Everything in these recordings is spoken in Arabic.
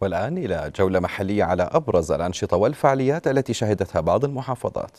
والآن إلى جولة محلية على أبرز الأنشطة والفعاليات التي شهدتها بعض المحافظات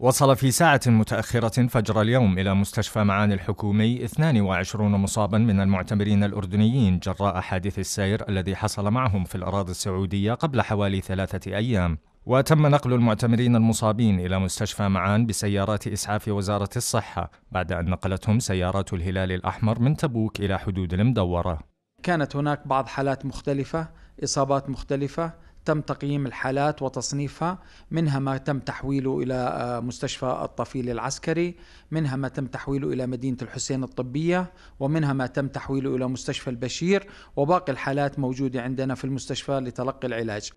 وصل في ساعة متأخرة فجر اليوم إلى مستشفى معان الحكومي 22 مصابا من المعتمرين الأردنيين جراء حادث السير الذي حصل معهم في الأراضي السعودية قبل حوالي ثلاثة أيام وتم نقل المعتمرين المصابين إلى مستشفى معان بسيارات إسعاف وزارة الصحة بعد أن نقلتهم سيارات الهلال الأحمر من تبوك إلى حدود المدورة كانت هناك بعض حالات مختلفة إصابات مختلفة تم تقييم الحالات وتصنيفها منها ما تم تحويله إلى آه، مستشفى الطفيل العسكري منها ما تم تحويله إلى مدينة الحسين الطبية ومنها ما تم تحويله إلى مستشفى البشير وباقي الحالات موجودة عندنا في المستشفى لتلقي العلاج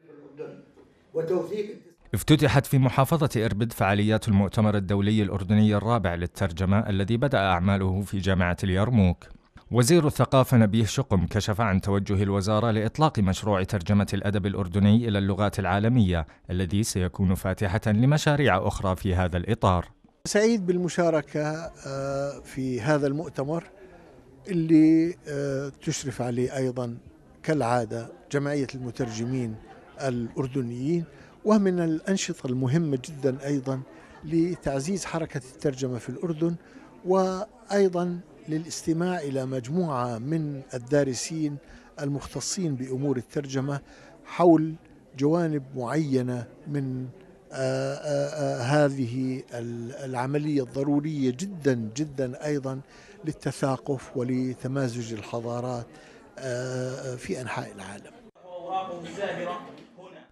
افتتحت في محافظة إربد فعاليات المؤتمر الدولي الأردني الرابع للترجمة الذي بدأ أعماله في جامعة اليرموك وزير الثقافة نبيه شقم كشف عن توجه الوزارة لإطلاق مشروع ترجمة الأدب الأردني إلى اللغات العالمية الذي سيكون فاتحة لمشاريع أخرى في هذا الإطار سعيد بالمشاركة آه، في هذا المؤتمر اللي آه، تشرف عليه أيضا كالعادة جمعية المترجمين الأردنيين ومن الأنشطة المهمة جدا أيضا لتعزيز حركة الترجمة في الأردن وأيضا للاستماع إلى مجموعة من الدارسين المختصين بأمور الترجمة حول جوانب معينة من آه، آه، آه، هذه العملية الضرورية جدا جدا أيضا للتثاقف ولتمازج الحضارات في أنحاء العالم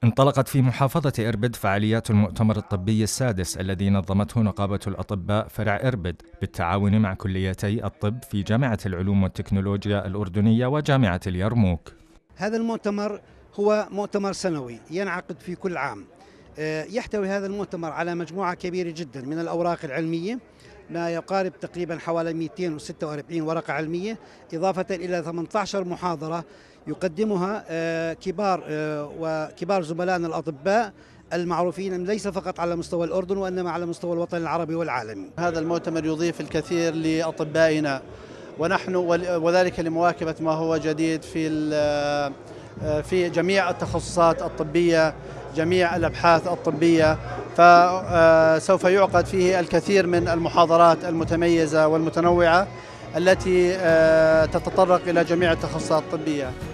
انطلقت في محافظة إربد فعاليات المؤتمر الطبي السادس الذي نظمته نقابة الأطباء فرع إربد بالتعاون مع كليتي الطب في جامعة العلوم والتكنولوجيا الأردنية وجامعة اليرموك. هذا المؤتمر هو مؤتمر سنوي ينعقد في كل عام. آه، يحتوي هذا المؤتمر على مجموعة كبيرة جدا من الأوراق العلمية ما يقارب تقريبا حوالي 246 ورقة علمية إضافة إلى 18 محاضرة يقدمها آه، كبار آه، وكبار زملائنا الأطباء المعروفين ليس فقط على مستوى الأردن وإنما على مستوى الوطن العربي والعالمي هذا المؤتمر يضيف الكثير لأطبائنا ونحن وذلك لمواكبة ما هو جديد في آه، في جميع التخصصات الطبية جميع الأبحاث الطبية فسوف آه، يعقد فيه الكثير من المحاضرات المتميزة والمتنوعة التي آه، تتطرق إلى جميع التخصصات الطبية